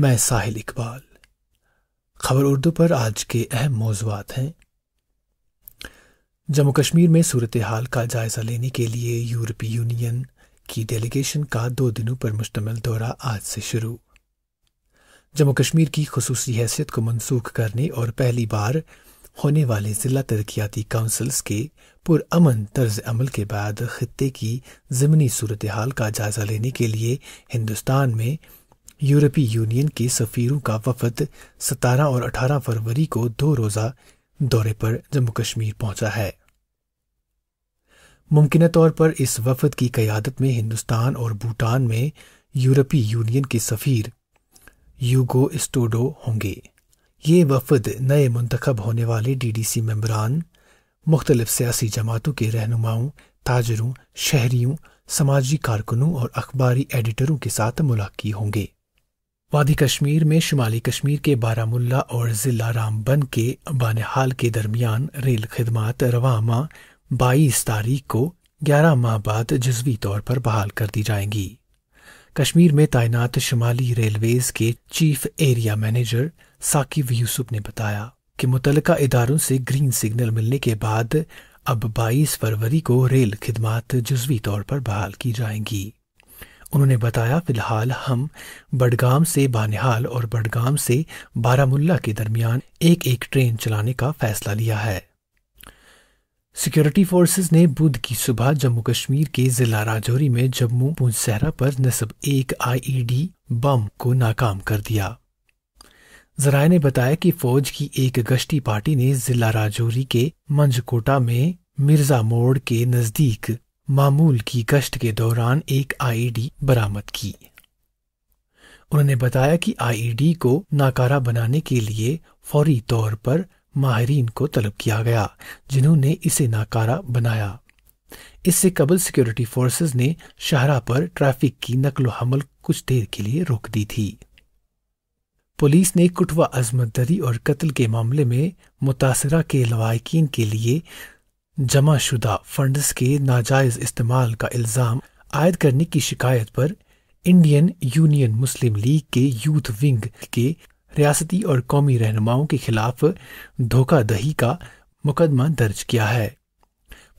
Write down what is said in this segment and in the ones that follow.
मैं साहिल इकबाल खबर उर्दू पर आज के अहम मौजूद हैं जम्मू कश्मीर में सूरत हाल का जायजा लेने के लिए यूरोपीय यूनियन की डेलीगेशन का दो दिनों पर मुश्तम दौरा आज से शुरू जम्मू कश्मीर की खसूसी हैसियत को मनसूख करने और पहली बार होने वाले ज़िला तरक्याती काउंसिल्स के पुरअमन तर्ज अमल के बाद खत्े की ज़मनी सूरत हाल का जायजा लेने के लिए हिंदुस्तान में यूरोपीय यूनियन के सफ़ीरों का वफद 17 और 18 फरवरी को दो रोज़ा दौरे पर जम्मू कश्मीर पहुंचा है मुमकिन तौर पर इस वफद की क़्यादत में हिंदुस्तान और भूटान में यूरोपीय यूनियन के सफ़ीर यूगो स्टोडो होंगे ये वफद नए मंतखब होने वाले डीडीसी मेम्बरान मुख्तलिफ सियासी जमातों के रहनुमाओं ताजरों शहरियों समाजी कारकुनों और अखबारी एडिटरों के साथ मुलाकी होंगे वादी कश्मीर में शुमाली कश्मीर के बारामुल्ला और ज़िला रामबन के बानहाल के दरमियान रेल खिदमत रवा माह बाईस तारीख को ग्यारह माह बाद जजवी तौर पर बहाल कर दी जाएंगी कश्मीर में तैनात शुमाली रेलवेज के chief area manager Saqib Yusuf ने बताया कि मुतल इदारों से ग्रीन सिग्नल मिलने के बाद अब 22 फरवरी को रेल खिदमत जजवी तौर पर बहाल की जाएंगी उन्होंने बताया फिलहाल हम बडगाम से बानिहाल और बडगाम से बारामुल्ला के दरमियान एक एक ट्रेन चलाने का फैसला लिया है सिक्योरिटी फोर्सेस ने बुध की सुबह जम्मू कश्मीर के जिला राजौरी में जम्मू पुंछ सहरा पर नस्ब एक आईईडी e बम को नाकाम कर दिया जराये ने बताया कि फौज की एक गश्ती पार्टी ने जिला राजौरी के मंजकोटा में मिर्जा मोड़ के नजदीक मामूल की गश्त के दौरान एक आईडी बरामद की उन्होंने बताया कि आईडी को नाकारा बनाने के लिए फौरी तौर पर माहरीन को तलब किया गया जिन्होंने इसे नाकारा बनाया इससे कबल सिक्योरिटी फोर्सेस ने शाहरा पर ट्रैफिक की नकलो हमल कुछ देर के लिए रोक दी थी पुलिस ने कुटवा अजमत दरी और कत्ल के मामले में मुतासरा के लवाकिन के लिए जमाशुदा फंड्स के नाजायज इस्तेमाल का इल्ज़ाम आयद करने की शिकायत पर इंडियन यूनियन मुस्लिम लीग के यूथ विंग के रियासती और कौमी रहनुमाओं के खिलाफ धोखाधही का मुकदमा दर्ज किया है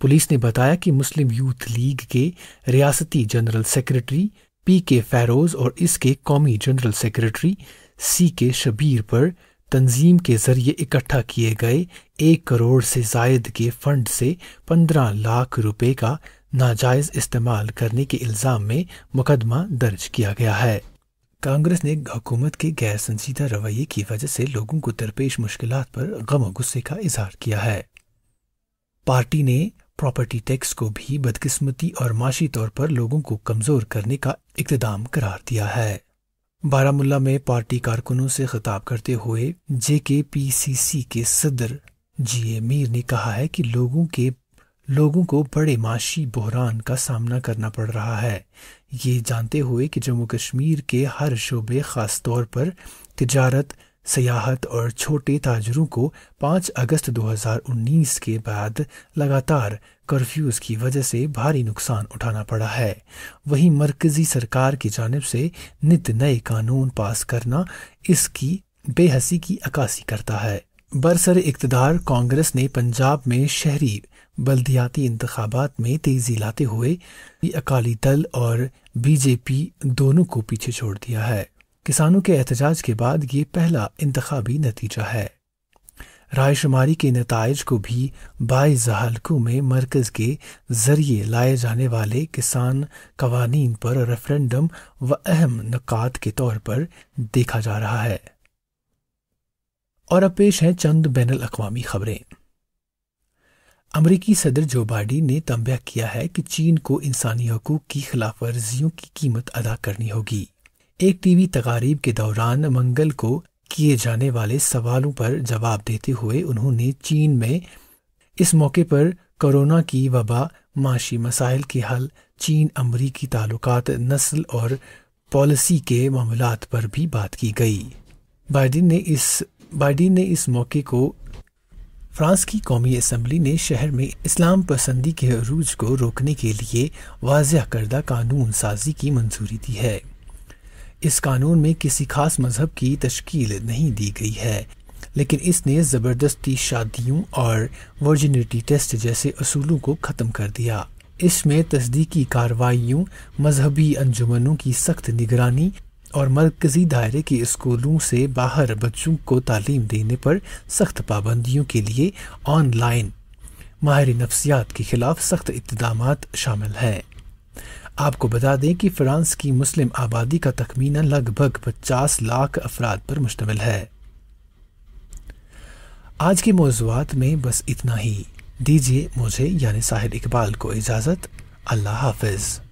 पुलिस ने बताया कि मुस्लिम यूथ लीग के रियासती general secretary P K Firoz और इसके कौमी जनरल सेक्रेटरी सी के शबीर पर तंजीम के जरिए इकट्ठा किए गए एक करोड़ से जायद के फंड से पंद्रह लाख रुपए का नाजायज इस्तेमाल करने के इल्ज़ाम में मुकदमा दर्ज किया गया है कांग्रेस ने हुकूमत के गैर संजीदा रवैये की वजह से लोगों को दरपेश मुश्किल पर गम और गुस्से का इजहार किया है पार्टी ने प्रॉपर्टी टैक्स को भी बदकिस्मती और माशी तौर पर लोगों को कमजोर करने का इकदाम करार दिया है बारामूला में पार्टी कारकुनों से खिताब करते हुए जे के पी सी सी के सदर जी ए मीर ने कहा है कि लोगों के लोगों को बड़े माशी बहरान का सामना करना पड़ रहा है ये जानते हुए कि जम्मू कश्मीर के हर शोबे ख़ास तौर पर तजारत सियाहत और छोटे ताजरों को 5 अगस्त 2019 के बाद लगातार कर्फ्यूज की वजह से भारी नुकसान उठाना पड़ा है वहीं मरकजी सरकार की जानब से नित नए कानून पास करना इसकी बेहसी की अकासी करता है बरसर इकतदार कांग्रेस ने पंजाब में शहरी बल्दियाती इंतबात में तेजी लाते हुए अकाली दल और बीजेपी दोनों को पीछे छोड़ दिया है किसानों के एहतजाज के बाद ये पहला इंतबी नतीजा है रायशुमारी के नतज को भी बाईस हलकों में मरकज़ के जरिए लाए जाने वाले किसान कवानीन पर रेफरेंडम व अहम नक़ात के तौर पर देखा जा रहा है और अब पेश हैं चंद बैन अवी खबरें अमरीकी सदर जो बाइडी ने तंबिया किया है कि चीन को इंसानी हकूक की खिलाफ वर्जियों की कीमत अदा करनी होगी एक टीवी तकारीब के दौरान मंगल को किए जाने वाले सवालों पर जवाब देते हुए उन्होंने चीन में इस मौके पर कोरोना की वबा माशी मसाइल के हल चीन अमरीकी ताल्लुक नस्ल और पॉलिसी के मामला पर भी बात की गई बाइडेन ने इस बाइडेन ने इस मौके को फ्रांस की कौमी असम्बली ने शहर में इस्लाम पसंदी के अरूज को रोकने के लिए वाजह करदा कानून साजी की मंजूरी दी है इस कानून में किसी खास मजहब की तश्कील नहीं दी गई है लेकिन इसने ज़बरदस्ती शादियों और वर्जिनिटी टेस्ट जैसे असूलों को ख़त्म कर दिया इसमें तस्दीकी कार्रवाइयों मजहबी अंजुमनों की सख्त निगरानी और मरकजी दायरे के स्कूलों से बाहर बच्चों को तालीम देने पर सख्त पाबंदियों के लिए ऑनलाइन माहिर नफ्सियात के खिलाफ सख्त इकदाम शामिल हैं आपको बता दें कि फ्रांस की मुस्लिम आबादी का तखमीना लगभग 50 लाख अफराद पर मुश्तमिल है आज के मौजूद में बस इतना ही दीजिए मुझे यानी साहिल इकबाल को इजाज़त अल्लाह हाफिज़